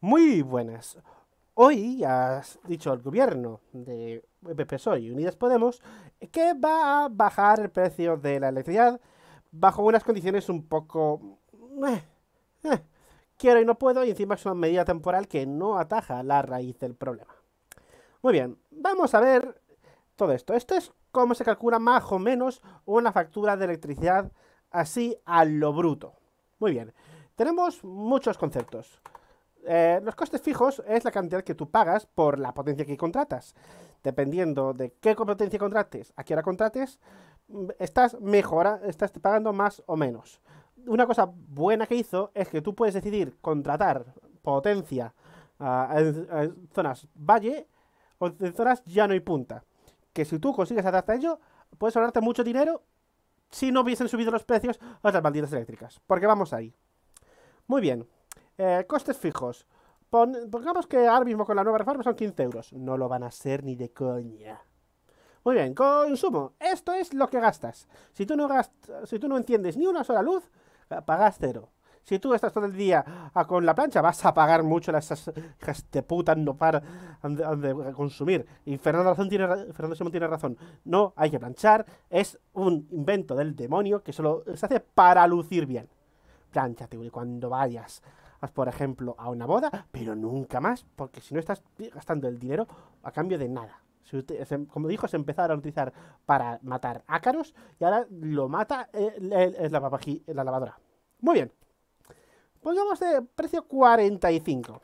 Muy buenas. Hoy has dicho al gobierno de PSOE y Unidas Podemos que va a bajar el precio de la electricidad bajo unas condiciones un poco... Eh, eh, quiero y no puedo y encima es una medida temporal que no ataja la raíz del problema. Muy bien, vamos a ver todo esto. Esto es cómo se calcula más o menos una factura de electricidad así a lo bruto. Muy bien, tenemos muchos conceptos. Eh, los costes fijos es la cantidad que tú pagas por la potencia que contratas. Dependiendo de qué potencia contrates, a qué hora contrates, mm, estás mejora, estás pagando más o menos. Una cosa buena que hizo es que tú puedes decidir contratar potencia ah, en, zonas valle o en zonas llano y punta. Que si tú consigues adaptar a ello, puedes ahorrarte mucho dinero si no hubiesen subido los precios a las malditas eléctricas. Porque vamos ahí. Muy bien. Eh, costes fijos. pongamos que ahora mismo con la nueva reforma son 15 euros. No lo van a ser ni de coña. Muy bien, consumo. Esto es lo que gastas. Si tú no, gastas, si tú no entiendes ni una sola luz, eh, pagas cero. Si tú estás todo el día ah, con la plancha, vas a pagar mucho las hijas de puta no para de consumir. Y Fernando, razón tiene, Fernando Simón tiene razón. No hay que planchar. Es un invento del demonio que solo se hace para lucir bien. Plánchate, cuando vayas por ejemplo, a una boda, pero nunca más, porque si no estás gastando el dinero a cambio de nada. como dijo, se empezaron a utilizar para matar ácaros y ahora lo mata eh, la lavadora. Muy bien. Pongamos de precio 45.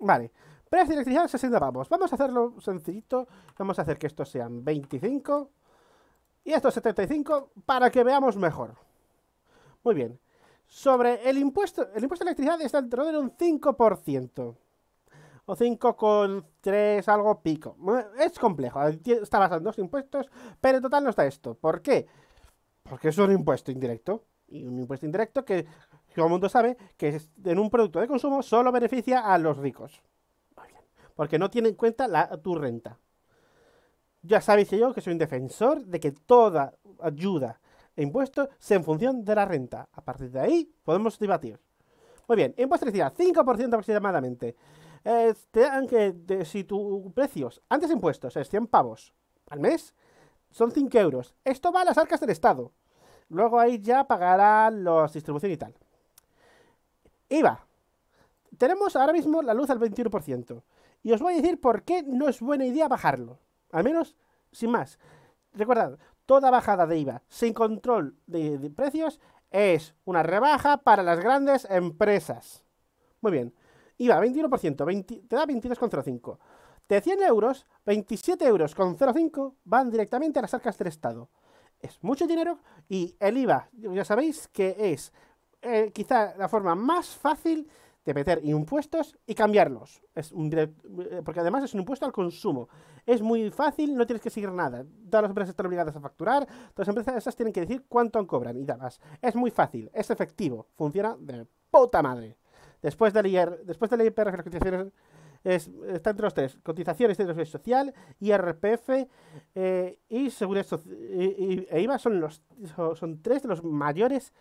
Vale. Precio de electricidad 60 pavos. Vamos a hacerlo sencillito. Vamos a hacer que estos sean 25. Y estos 75 para que veamos mejor. Muy bien sobre el impuesto. El impuesto de electricidad está alrededor de un 5%. O 5,3 algo pico. Es complejo. Eh, está basado en dos impuestos, pero en total no está esto. ¿Por qué? Porque es un impuesto indirecto. Y un impuesto indirecto que, todo el mundo sabe, que en un producto de consumo solo beneficia a los ricos. Porque no tiene en cuenta tu renta. Ya sabéis yo que soy un defensor de que toda ayuda e impuestos en función de la renta. A partir de ahí podemos debatir. Muy bien, impuestos de electricidad, 5% aproximadamente. te dan que si tu precios antes impuestos es 100 pavos al mes, son 5 euros. Esto va a las arcas del Estado. Luego ahí ya pagarán los distribución y tal. IVA. Tenemos ahora mismo la luz al 21%. Y os voy a decir por qué no es buena idea bajarlo. Al menos, sin más. Recordad, toda bajada de IVA sin control de, precios es una rebaja para las grandes empresas. Muy bien. IVA 21%, te da 22,05. De 100 euros, 27,05 euros con van directamente a las arcas del Estado. Es mucho dinero y el IVA, ya sabéis que es eh, quizá la forma más fácil de meter impuestos y cambiarlos. Es eh, porque además es un impuesto al consumo. Es muy fácil, no tienes que seguir nada. Todas las empresas están obligadas a facturar, todas las empresas esas tienen que decir cuánto cobran y demás. Es muy fácil, es efectivo, funciona de puta madre. Después de leer, después de las cotizaciones es, está entre los tres, cotizaciones de seguridad social, IRPF eh, y, seguridad y, e IVA son, los, son tres de los mayores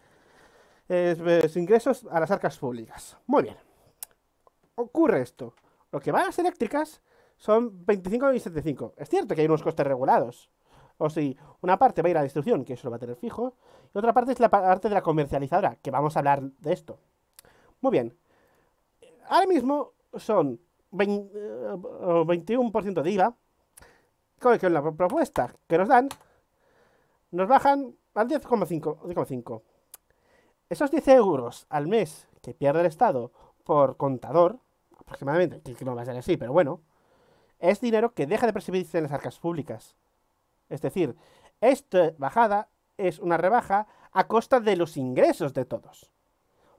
es ingresos a las arcas públicas. Muy bien. Ocurre esto. Lo que van a las eléctricas son 25 y 75. Es cierto que hay unos costes regulados. O si una parte va a ir a la distribución, que eso lo va a tener fijo, y otra parte es la parte de la comercializadora, que vamos a hablar de esto. Muy bien. Ahora mismo son 21% eh, de IVA, con que la propuesta que nos dan, nos bajan al 10,5. Esos 10 euros al mes que pierde el Estado por contador, aproximadamente, que no va a ser así, pero bueno, es dinero que deja de percibirse en las arcas públicas. Es decir, esta bajada es una rebaja a costa de los ingresos de todos.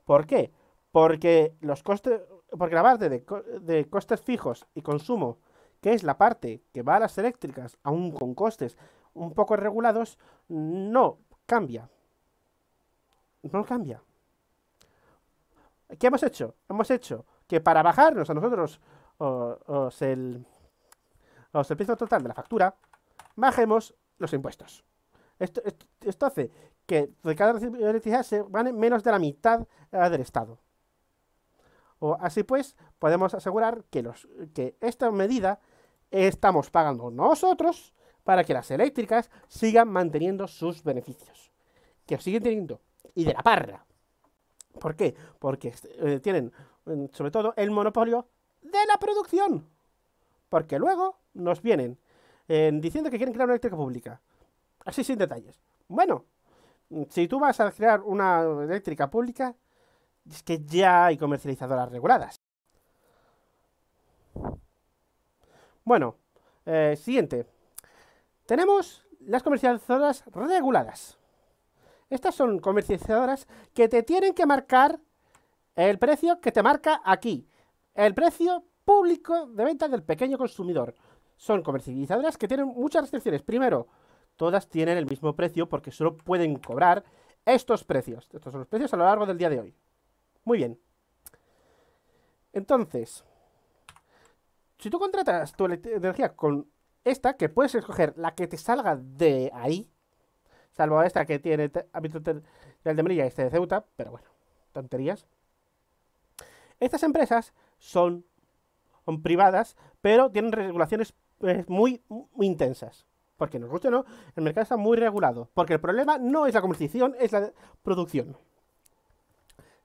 ¿Por qué? Porque los costes, por la parte de, de costes fijos y consumo, que es la parte que va a las eléctricas, aún con costes un poco regulados, no cambia no cambia. ¿Qué hemos hecho? Hemos hecho que para bajarnos a nosotros el, el precio total de la factura, bajemos los impuestos. Esto, hace que de cada electricidad se gane menos de la mitad eh, del Estado. O así pues, podemos asegurar que, los, que esta medida estamos pagando nosotros para que las eléctricas sigan manteniendo sus beneficios. Que siguen teniendo y de la Parra. ¿Por qué? Porque eh, tienen mm, sobre todo el monopolio de la producción. Porque luego nos vienen diciendo que quieren crear una eléctrica pública. Así sin detalles. Bueno, mm, si tú vas a crear una eléctrica pública, es que ya hay comercializadoras reguladas. Bueno, eh, siguiente. Tenemos las comercializadoras reguladas. Estas son comercializadoras que te tienen que marcar el precio que te marca aquí. El precio público de venta del pequeño consumidor. Son comercializadoras que tienen muchas restricciones. Primero, todas tienen el mismo precio porque solo pueden cobrar estos precios. Estos son los precios a lo largo del día de hoy. Muy bien. Entonces, si tú contratas tu energía con esta, que puedes escoger la que te salga de ahí, Salvo esta que tiene habitantes del de Melilla y este de Ceuta, pero bueno, tonterías. Estas empresas son, privadas, pero tienen regulaciones eh, muy, muy intensas. Porque nos gusta o no, el mercado está muy regulado. Porque el problema no es la comercialización, es la producción.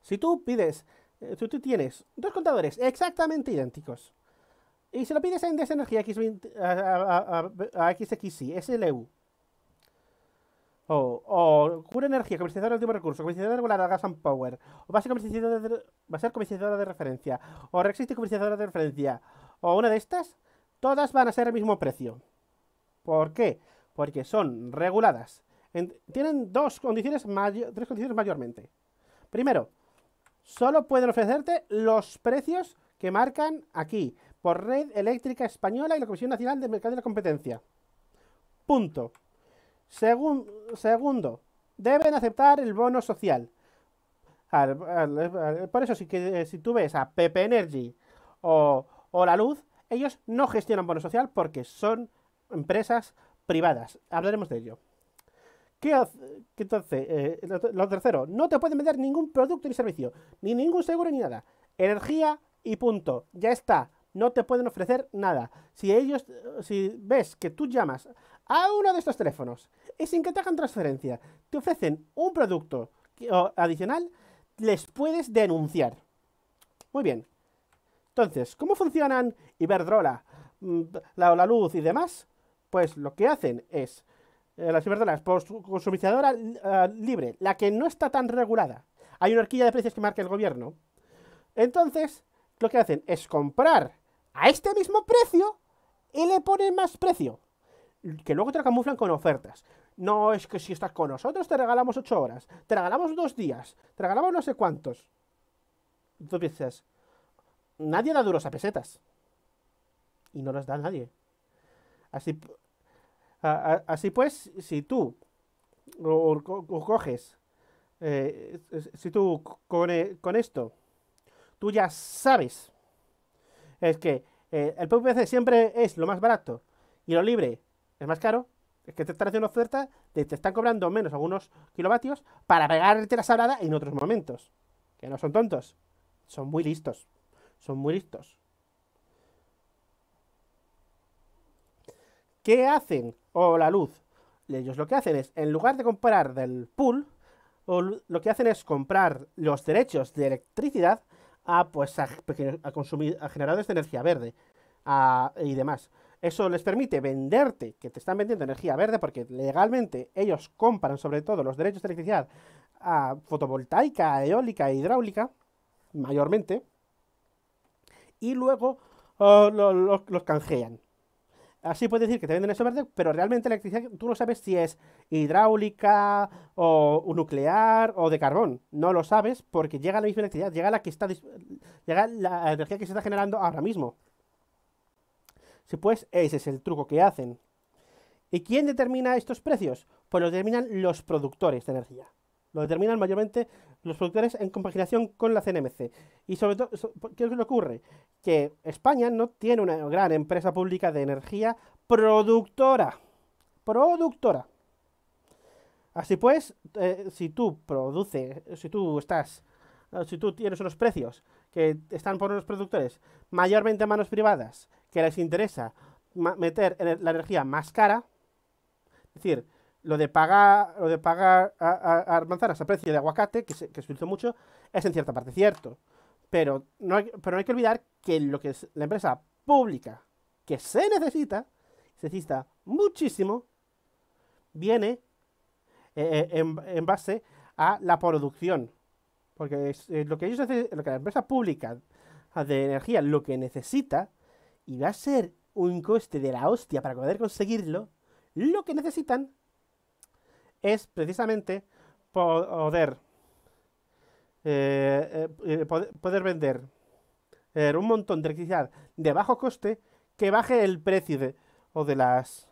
Si tú pides, eh, si tú, tienes dos contadores exactamente idénticos, y se lo pides en de Energía a, XXI, SLU, o, o Cura Energía, comercializadora de último recurso, comercializadora de Gas and Power, o va a ser comercializadora de, va a ser comercializadora de referencia, o existe comercializadora de referencia, o una de estas, todas van a ser el mismo precio. ¿Por qué? Porque son reguladas. tienen dos condiciones tres condiciones mayormente. Primero, solo pueden ofrecerte los precios que marcan aquí, por Red Eléctrica Española y la Comisión Nacional de Mercado de la Competencia. Punto segundo, deben aceptar el bono social. por eso, si, eh, si tú ves a Pepe Energy o, La Luz, ellos no gestionan bono social porque son empresas privadas. Hablaremos de ello. entonces, eh, lo, lo, tercero, no te pueden vender ningún producto ni servicio, ni ningún seguro ni nada. Energía y punto. Ya está. No te pueden ofrecer nada. Si ellos, si ves que tú llamas a uno de estos teléfonos es sin que te hagan transferencia, te ofrecen un producto adicional, les puedes denunciar. Muy bien. Entonces, ¿cómo funcionan Iberdrola, mm, la, luz y demás? Pues lo que hacen es eh, las Iberdrolas por consumidora eh, libre, la que no está tan regulada. Hay una horquilla de precios que marca el gobierno. Entonces, lo que hacen es comprar a este mismo precio y le ponen más precio que luego te la camuflan con ofertas. No es que si estás con nosotros te regalamos ocho horas, te regalamos 2 días, te regalamos no sé cuántos. Y tú piensas, nadie da duros a pesetas. Y no las da nadie. Así, así pues, si tú coges, eh, si tú eh, con, esto, tú ya sabes, es que eh, el PVC siempre es lo más barato y lo libre es más caro. Es que te están haciendo oferta de te están cobrando menos algunos kilovatios para pegarte la sabrada en otros momentos. Que no son tontos, son muy listos. Son muy listos. ¿Qué hacen? O la luz. Ellos lo que hacen es, en lugar de comprar del pool, lo que hacen es comprar los derechos de electricidad ah, pues, a pues a, consumir, a generadores de energía verde ah, y demás. Eso les permite venderte, que te están vendiendo energía verde, porque legalmente ellos compran sobre todo los derechos de electricidad a fotovoltaica, eólica e hidráulica, mayormente, y luego ah, los canjean. Así puedes decir que te venden eso verde, pero realmente la electricidad tú no sabes si es hidráulica o nuclear o de carbón. No lo sabes porque llega la misma electricidad, llega la que está llega la energía que se está generando ahora mismo. Si pues ese es el truco que hacen. ¿Y quién determina estos precios? Pues lo determinan los productores de energía. Lo determinan mayormente los productores en compaginación con la CNMC. Y sobre todo, ¿qué es lo que ocurre? Que España no tiene una gran empresa pública de energía productora. Productora. Así pues, eh, si tú produces, si tú estás, si tú tienes unos precios que están por unos productores mayormente a manos privadas que les interesa meter la energía más cara, es decir, lo de pagar, lo de pagar a, a, a manzanas a precio de aguacate, que se, que mucho, es en cierta parte cierto. Pero no, hay, pero hay que olvidar que lo que la empresa pública que se necesita, se necesita muchísimo, viene eh, eh, en, base a la producción. Porque es, lo que ellos hacen, lo que la empresa pública de energía lo que necesita y va a ser un coste de la hostia para poder conseguirlo, lo que necesitan es precisamente poder, eh, eh, eh, poder vender un montón de electricidad de bajo coste que baje el precio o de las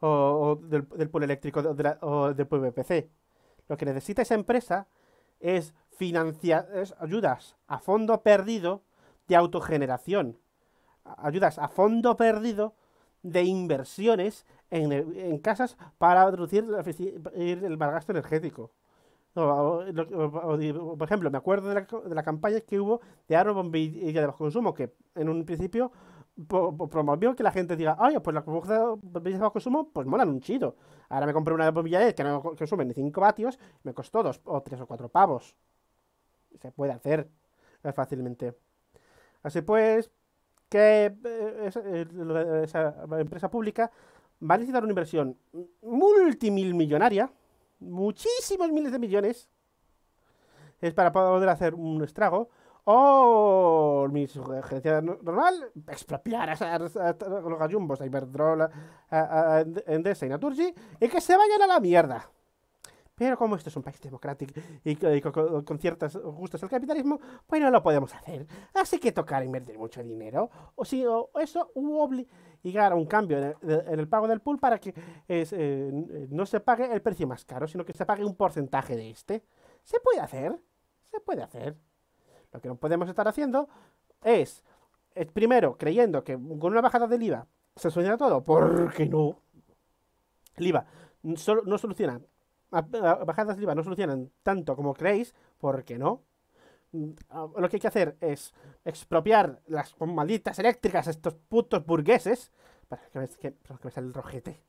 del, del eléctrico de, o del PVPC. Lo que necesita esa empresa es financiar es ayudas a fondo perdido de autogeneración ayudas a fondo perdido de inversiones en, casas para reducir el gasto energético. por ejemplo, me acuerdo de la, campaña que hubo de Aro Bombilla de bajo consumo, que en un principio promovió que la gente diga, ay pues las bombillas de bajo consumo, pues molan un chido. Ahora me compré una bombilla que no consume ni 5 vatios, me costó 2 o 3 o 4 pavos. Se puede hacer eh, fácilmente. Así pues, que eh, eh, esa, empresa pública va a necesitar una inversión multimillonaria, muchísimos miles de millones, es para poder hacer un estrago, o mi sugerencia normal, expropiar a, los gallumbos, a Iberdrola, a, Endesa y Naturgy, y que se vayan a la mierda. Pero como esto es un país democrático y, con, ciertos gustos al capitalismo, pues no lo podemos hacer. Así que tocar invertir mucho dinero, o si eso, u obligar a un cambio en el, pago del pool para que eh, eh, no se pague el precio más caro, sino que se pague un porcentaje de este. Se puede hacer, se puede hacer. Lo que no podemos estar haciendo es, es eh, primero, creyendo que con una bajada del IVA se soluciona todo, porque no. El IVA no soluciona bajadas de IVA no solucionan tanto como creéis, porque no. Mm, ah, lo que hay que hacer es expropiar las malditas eléctricas a estos putos burgueses. Para que me, que, sale el rojete.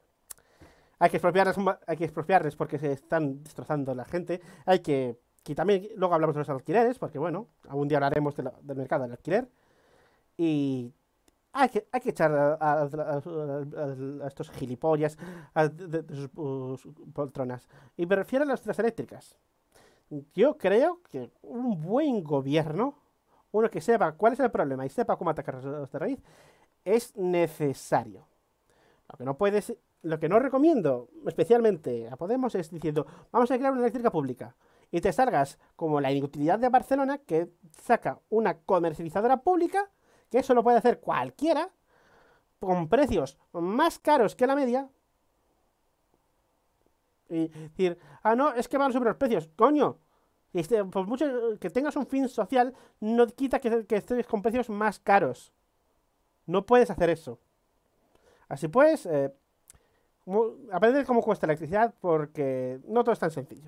Hay que, expropiarles, hay que expropiarles porque se están destrozando la gente. Hay que. que también luego hablamos de los alquileres, porque bueno, algún día hablaremos del mercado del alquiler. Y hay que, que echar a, estos gilipollas de, sus poltronas. Y me refiero a las, otras eléctricas. Yo creo que un buen gobierno, uno que sepa cuál es el problema y sepa cómo atacar de raíz, es necesario. Lo que no puedes, lo que no recomiendo especialmente a Podemos es diciendo, vamos a crear una eléctrica pública y te salgas como la inutilidad de Barcelona que saca una comercializadora pública que eso lo puede hacer cualquiera, con precios más caros que la media. Y decir, ah, no, es que van sobre los precios, coño. Este, mucho que tengas un fin social, no quita que, estés con precios más caros. No puedes hacer eso. Así pues, eh, cómo cuesta la electricidad porque no todo es tan sencillo.